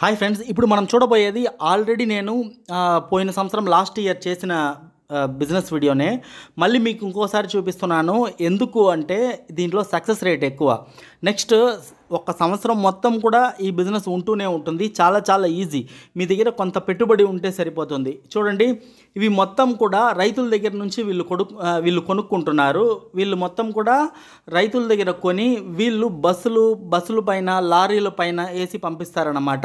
hi friends ఇప్పుడు మనం చూడబోయేది ఆల్రెడీ నేను పోయిన సంవత్సరం లాస్ట్ ఇయర్ చేసిన బిజినెస్ వీడియోనే మళ్ళీ మీకు ఇంకోసారి చూపిస్తున్నాను ఎందుకు అంటే దీంట్లో సక్సెస్ రేట్ ఎక్కువ నెక్స్ట్ ఒక సంవత్సరం మొత్తం కూడా ఈ బిజినెస్ ఉంటూనే ఉంటుంది చాలా చాలా ఈజీ మీ దగ్గర కొంత పెట్టుబడి ఉంటే సరిపోతుంది చూడండి ఇవి మొత్తం కూడా రైతుల దగ్గర నుంచి వీళ్ళు కొడు వీళ్ళు కొనుక్కుంటున్నారు వీళ్ళు మొత్తం కూడా రైతుల దగ్గర కొని వీళ్ళు బస్సులు బస్సుల పైన లారీల పైన వేసి పంపిస్తారనమాట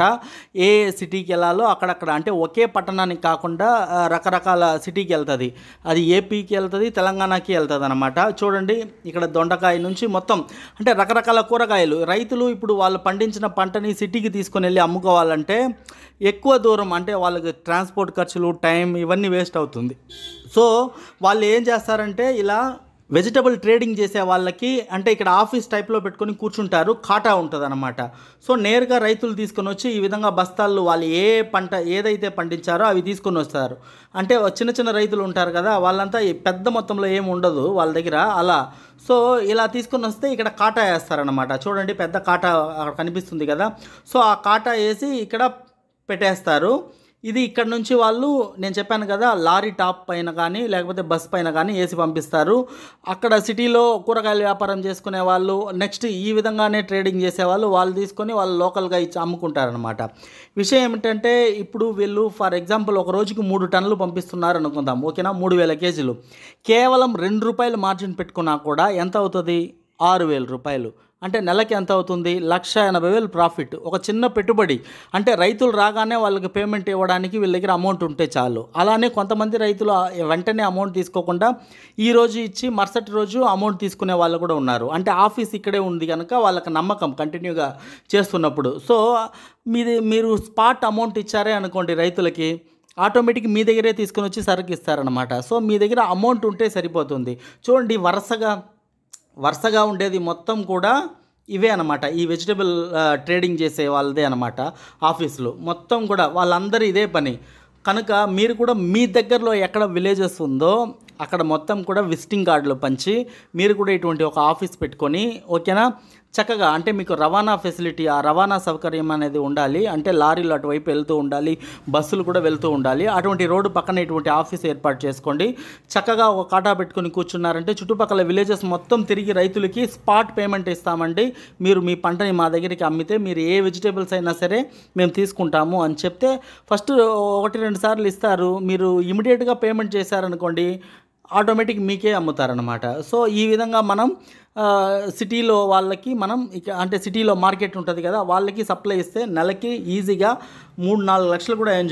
ఏ సిటీకి వెళ్ళాలో అక్కడక్కడ అంటే ఒకే పట్టణానికి కాకుండా రకరకాల సిటీకి వెళ్తుంది అది ఏపీకి వెళ్తుంది తెలంగాణకి వెళ్తుంది అనమాట చూడండి ఇక్కడ దొండకాయ నుంచి మొత్తం అంటే రకరకాల కూరగాయలు రైతు రైతులు ఇప్పుడు వాళ్ళు పండించిన పంటని సిటీకి తీసుకొని వెళ్ళి అమ్ముకోవాలంటే ఎక్కువ దూరం అంటే వాళ్ళకి ట్రాన్స్పోర్ట్ ఖర్చులు టైం ఇవన్నీ వేస్ట్ అవుతుంది సో వాళ్ళు ఏం చేస్తారంటే ఇలా వెజిటబుల్ ట్రేడింగ్ చేసే వాళ్ళకి అంటే ఇక్కడ ఆఫీస్ టైప్లో పెట్టుకొని కూర్చుంటారు కాటా ఉంటుంది అనమాట సో నేరుగా రైతులు తీసుకొని వచ్చి ఈ విధంగా బస్తాల్లో వాళ్ళు ఏ పంట ఏదైతే పండించారో అవి తీసుకొని వస్తారు అంటే చిన్న చిన్న రైతులు ఉంటారు కదా వాళ్ళంతా పెద్ద మొత్తంలో ఏమి ఉండదు వాళ్ళ దగ్గర అలా సో ఇలా తీసుకొని వస్తే ఇక్కడ కాటా వేస్తారనమాట చూడండి పెద్ద కాటా అక్కడ కనిపిస్తుంది కదా సో ఆ కాటా వేసి ఇక్కడ పెట్టేస్తారు ఇది ఇక్కడ నుంచి వాళ్ళు నేను చెప్పాను కదా లారీ టాప్ పైన కానీ లేకపోతే బస్ పైన కానీ వేసి పంపిస్తారు అక్కడ సిటీలో కూరగాయల వ్యాపారం చేసుకునే వాళ్ళు నెక్స్ట్ ఈ విధంగానే ట్రేడింగ్ చేసేవాళ్ళు వాళ్ళు తీసుకొని వాళ్ళు లోకల్గా ఇచ్చి అమ్ముకుంటారనమాట విషయం ఏమిటంటే ఇప్పుడు వీళ్ళు ఫర్ ఎగ్జాంపుల్ ఒక రోజుకి మూడు టన్నులు పంపిస్తున్నారు అనుకుందాం ఓకేనా మూడు వేల కేజీలు కేవలం రెండు రూపాయలు మార్జిన్ పెట్టుకున్నా కూడా ఎంత అవుతుంది ఆరు వేల రూపాయలు అంటే నెలకి ఎంత అవుతుంది లక్ష ఎనభై వేలు ప్రాఫిట్ ఒక చిన్న పెట్టుబడి అంటే రైతులు రాగానే వాళ్ళకి పేమెంట్ ఇవ్వడానికి వీళ్ళ దగ్గర అమౌంట్ ఉంటే చాలు అలానే కొంతమంది రైతులు వెంటనే అమౌంట్ తీసుకోకుండా ఈ రోజు ఇచ్చి మరుసటి రోజు అమౌంట్ తీసుకునే వాళ్ళు కూడా ఉన్నారు అంటే ఆఫీస్ ఇక్కడే ఉంది కనుక వాళ్ళకి నమ్మకం కంటిన్యూగా చేస్తున్నప్పుడు సో మీది మీరు స్పాట్ అమౌంట్ ఇచ్చారే అనుకోండి రైతులకి ఆటోమేటిక్ మీ దగ్గరే తీసుకుని వచ్చి సరుకు ఇస్తారనమాట సో మీ దగ్గర అమౌంట్ ఉంటే సరిపోతుంది చూడండి వరుసగా వరుసగా ఉండేది మొత్తం కూడా ఇవే అనమాట ఈ వెజిటబుల్ ట్రేడింగ్ చేసే వాళ్ళదే అనమాట ఆఫీసులు మొత్తం కూడా వాళ్ళందరూ ఇదే పని కనుక మీరు కూడా మీ దగ్గరలో ఎక్కడ విలేజెస్ ఉందో అక్కడ మొత్తం కూడా విజిటింగ్ కార్డులు పంచి మీరు కూడా ఇటువంటి ఒక ఆఫీస్ పెట్టుకొని ఓకేనా చక్కగా అంటే మీకు రవాణా ఫెసిలిటీ ఆ రవాణా సౌకర్యం అనేది ఉండాలి అంటే లారీలు అటువైపు వెళ్తూ ఉండాలి బస్సులు కూడా వెళ్తూ ఉండాలి అటువంటి రోడ్డు పక్కన ఇటువంటి ఆఫీస్ ఏర్పాటు చేసుకోండి చక్కగా ఒక కాటా పెట్టుకుని కూర్చున్నారంటే చుట్టుపక్కల విలేజెస్ మొత్తం తిరిగి రైతులకి స్పాట్ పేమెంట్ ఇస్తామండి మీరు మీ పంటని మా దగ్గరికి అమ్మితే మీరు ఏ వెజిటేబుల్స్ అయినా సరే మేము తీసుకుంటాము అని చెప్తే ఫస్ట్ ఒకటి రెండు సార్లు ఇస్తారు మీరు ఇమీడియట్గా పేమెంట్ చేశారనుకోండి ఆటోమేటిక్ మీకే అమ్ముతారనమాట సో ఈ విధంగా మనం సిటీలో వాళ్ళకి మనం ఇక అంటే సిటీలో మార్కెట్ ఉంటుంది కదా వాళ్ళకి సప్లై ఇస్తే నెలకి ఈజీగా మూడు నాలుగు లక్షలు కూడా ఎంజాయ్